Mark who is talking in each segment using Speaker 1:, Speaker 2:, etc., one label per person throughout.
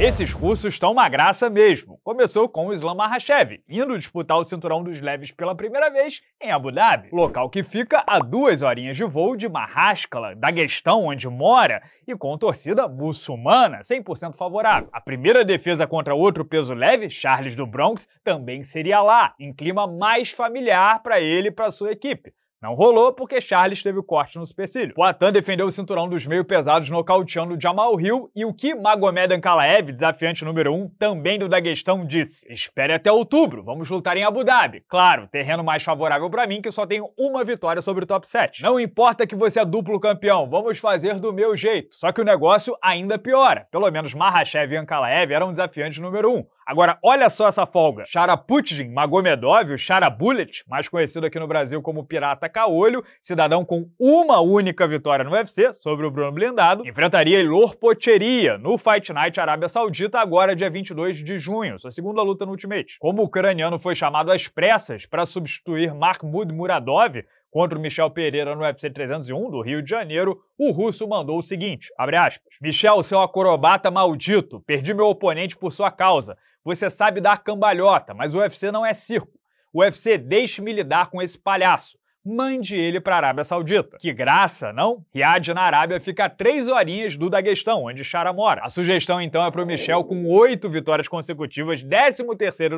Speaker 1: Esses russos estão uma graça mesmo. Começou com o Islam Mahashev, indo disputar o cinturão dos leves pela primeira vez em Abu Dhabi, local que fica a duas horinhas de voo de da gestão onde mora, e com torcida muçulmana, 100% favorável. A primeira defesa contra outro peso leve, Charles do Bronx, também seria lá, em clima mais familiar para ele e para sua equipe. Não rolou porque Charles teve o corte no supercílio. Poitin defendeu o cinturão dos meio pesados nocauteando Jamal Hill e o que Magomed Ankalaev, desafiante número 1 um, também do Daguestão, disse. Espere até outubro, vamos lutar em Abu Dhabi. Claro, terreno mais favorável para mim que eu só tenho uma vitória sobre o top 7. Não importa que você é duplo campeão, vamos fazer do meu jeito. Só que o negócio ainda piora. Pelo menos Mahashev e Ankalaev eram desafiantes número 1. Um. Agora, olha só essa folga. Sharaputin Magomedov, o Sharabulet, mais conhecido aqui no Brasil como Pirata Caolho, cidadão com uma única vitória no UFC sobre o Bruno Blindado, enfrentaria Ilor Pocheria no Fight Night Arábia Saudita agora dia 22 de junho, sua segunda luta no Ultimate. Como o ucraniano foi chamado às pressas para substituir Mahmoud Muradov, contra o Michel Pereira no UFC 301 do Rio de Janeiro, o russo mandou o seguinte, abre aspas, Michel, seu acrobata maldito, perdi meu oponente por sua causa, você sabe dar cambalhota, mas o UFC não é circo. O UFC deixe-me lidar com esse palhaço. Mande ele para a Arábia Saudita. Que graça, não? Riad na Arábia fica a três horinhas do Daguestão, onde Chara mora. A sugestão então é para o Michel, com oito vitórias consecutivas, 13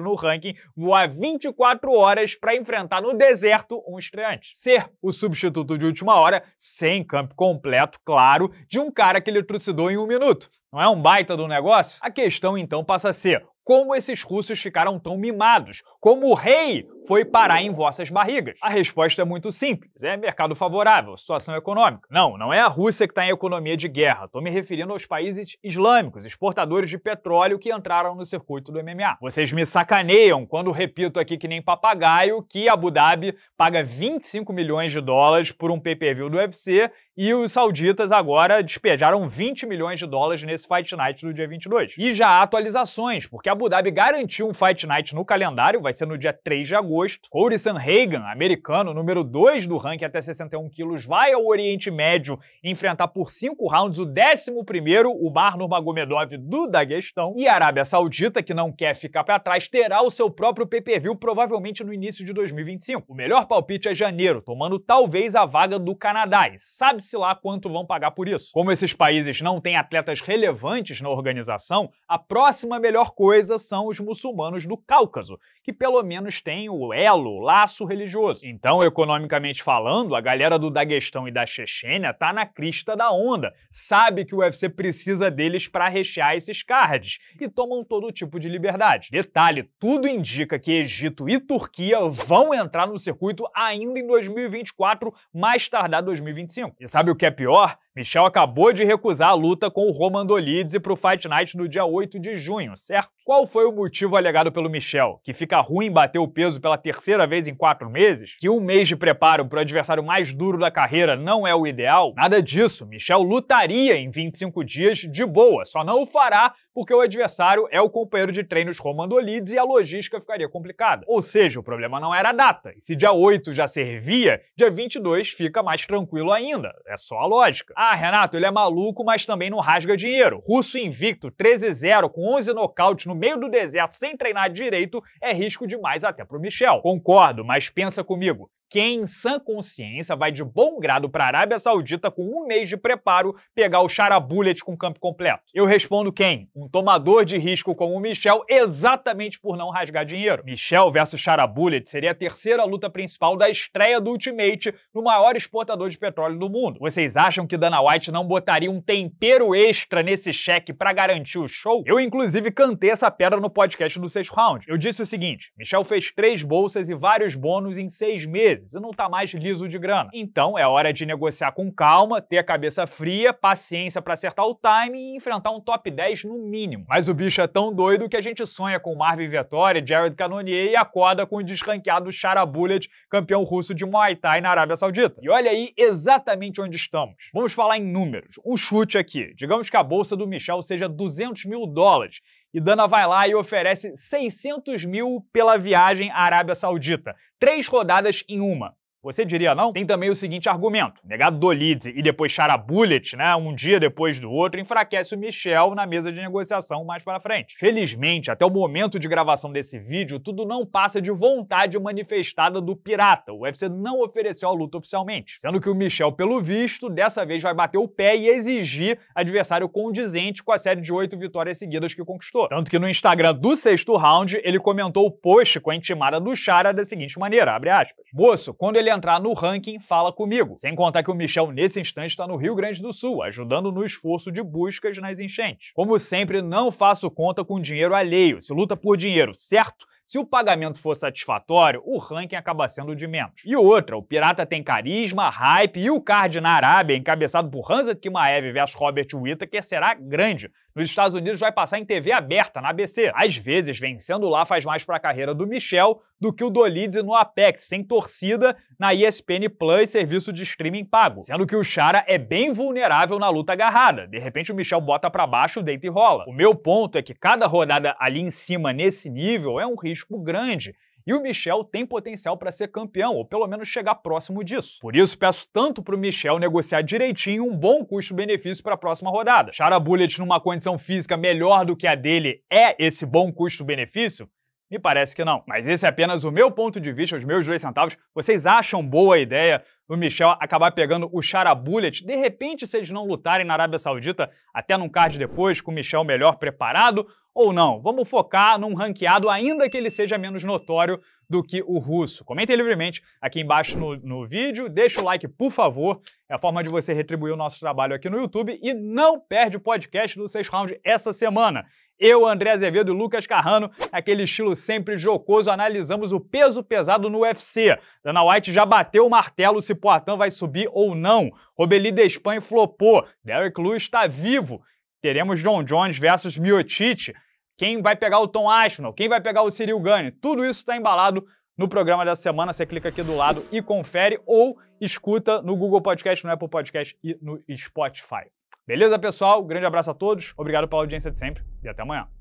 Speaker 1: no ranking, voar 24 horas para enfrentar no deserto um estreante. Ser o substituto de última hora, sem campo completo, claro, de um cara que ele trucidou em um minuto. Não é um baita do negócio? A questão então passa a ser: como esses russos ficaram tão mimados, como o rei foi parar em vossas barrigas. A resposta é muito simples: é mercado favorável, situação econômica. Não, não é a Rússia que está em economia de guerra. Estou me referindo aos países islâmicos, exportadores de petróleo que entraram no circuito do MMA. Vocês me sacaneiam quando repito aqui que nem papagaio que Abu Dhabi paga 25 milhões de dólares por um pay-per-view do UFC e os sauditas agora despejaram 20 milhões de dólares nesse Fight Night do dia 22. E já há atualizações, porque a Abu Dhabi garantiu um Fight Night no calendário, vai ser no dia 3 de agosto. Cody Sanhagen, americano, número 2 do ranking até 61 quilos, vai ao Oriente Médio enfrentar por 5 rounds o 11º, o Barnur Magomedov do Daguestão. E a Arábia Saudita, que não quer ficar para trás, terá o seu próprio PPV provavelmente no início de 2025. O melhor palpite é janeiro, tomando talvez a vaga do Canadá. E sabe-se lá quanto vão pagar por isso. Como esses países não têm atletas relevantes na organização, a próxima melhor coisa coisa são os muçulmanos do Cáucaso, que pelo menos têm o elo, o laço religioso. Então, economicamente falando, a galera do Daguestão e da Chechênia tá na crista da onda, sabe que o UFC precisa deles para rechear esses cards e tomam todo tipo de liberdade. Detalhe, tudo indica que Egito e Turquia vão entrar no circuito ainda em 2024, mais tardar 2025. E sabe o que é pior? Michel acabou de recusar a luta com o Roman Dolidze para o Fight Night no dia 8 de junho, certo? Qual foi o motivo alegado pelo Michel? Que fica ruim bater o peso pela terceira vez em quatro meses? Que um mês de preparo para o adversário mais duro da carreira não é o ideal? Nada disso. Michel lutaria em 25 dias de boa, só não o fará porque o adversário é o companheiro de treinos Roman Dolidze e a logística ficaria complicada. Ou seja, o problema não era a data. E se dia 8 já servia, dia 22 fica mais tranquilo ainda. É só a lógica. Ah, Renato, ele é maluco, mas também não rasga dinheiro. Russo invicto, 13-0, com 11 nocautes no meio do deserto, sem treinar direito, é risco demais até pro Michel. Concordo, mas pensa comigo quem, em sã consciência, vai de bom grado para a Arábia Saudita com um mês de preparo pegar o Charabullet com campo completo? Eu respondo quem? Um tomador de risco como o Michel, exatamente por não rasgar dinheiro. Michel versus Charabullet seria a terceira luta principal da estreia do Ultimate no maior exportador de petróleo do mundo. Vocês acham que Dana White não botaria um tempero extra nesse cheque para garantir o show? Eu, inclusive, cantei essa pedra no podcast do sexto round. Eu disse o seguinte: Michel fez três bolsas e vários bônus em seis meses meses e não está mais liso de grana. Então é hora de negociar com calma, ter a cabeça fria, paciência para acertar o time e enfrentar um top 10 no mínimo. Mas o bicho é tão doido que a gente sonha com Marvin Vettori, Jared Cannonier e acorda com o desranqueado Shara Bullet, campeão russo de Muay Thai na Arábia Saudita. E olha aí exatamente onde estamos. Vamos falar em números. Um chute aqui. Digamos que a bolsa do Michel seja 200 mil dólares e Dana vai lá e oferece 600 mil pela viagem à Arábia Saudita. Três rodadas em uma. Você diria não? Tem também o seguinte argumento: negado Dolidze e depois Charabulet, né, um dia depois do outro, enfraquece o Michel na mesa de negociação mais para frente. Felizmente, até o momento de gravação desse vídeo, tudo não passa de vontade manifestada do pirata. O UFC não ofereceu a luta oficialmente, sendo que o Michel, pelo visto, dessa vez vai bater o pé e exigir adversário condizente com a série de oito vitórias seguidas que conquistou. Tanto que no Instagram do sexto round, ele comentou o post com a intimada do Chara da seguinte maneira, abre aspas. Moço, quando ele ele entrar no ranking Fala Comigo. Sem contar que o Michel, nesse instante, está no Rio Grande do Sul, ajudando no esforço de buscas nas enchentes. Como sempre, não faço conta com dinheiro alheio. Se luta por dinheiro, certo? Se o pagamento for satisfatório, o ranking acaba sendo de menos. E outra, o Pirata tem carisma, hype e o card na Arábia, encabeçado por Hansa Kimaev versus Robert Whittaker, será grande, nos Estados Unidos vai passar em TV aberta, na ABC. Às vezes, vencendo lá faz mais para a carreira do Michel do que o Dolidze no Apex, sem torcida, na ESPN Plus, serviço de streaming pago. Sendo que o Chara é bem vulnerável na luta agarrada. De repente o Michel bota para baixo, deita e rola. O meu ponto é que cada rodada ali em cima, nesse nível, é um risco grande e o Michel tem potencial para ser campeão, ou pelo menos chegar próximo disso. Por isso, peço tanto para o Michel negociar direitinho um bom custo-benefício para a próxima rodada. Chara Bullet numa condição física melhor do que a dele é esse bom custo-benefício? Me parece que não. Mas esse é apenas o meu ponto de vista, os meus dois centavos. Vocês acham boa a ideia o Michel acabar pegando o Charabullet. De repente, se eles não lutarem na Arábia Saudita, até num card depois, com o Michel melhor preparado, ou não? Vamos focar num ranqueado, ainda que ele seja menos notório do que o russo. Comentem livremente aqui embaixo no, no vídeo, deixa o like, por favor. É a forma de você retribuir o nosso trabalho aqui no YouTube e não perde o podcast do seis Round essa semana. Eu, André Azevedo e Lucas Carrano, aquele estilo sempre jocoso, analisamos o peso pesado no UFC. Dana White já bateu o martelo se Poitin vai subir ou não. Robeli Espanha flopou. Derek Lewis está vivo. Teremos John Jones versus Miocic. Quem vai pegar o Tom Aspinall? Quem vai pegar o Cyril Gane? Tudo isso está embalado no programa da semana. Você clica aqui do lado e confere ou escuta no Google Podcast, no Apple Podcast e no Spotify. Beleza, pessoal? Grande abraço a todos, obrigado pela audiência de sempre e até amanhã.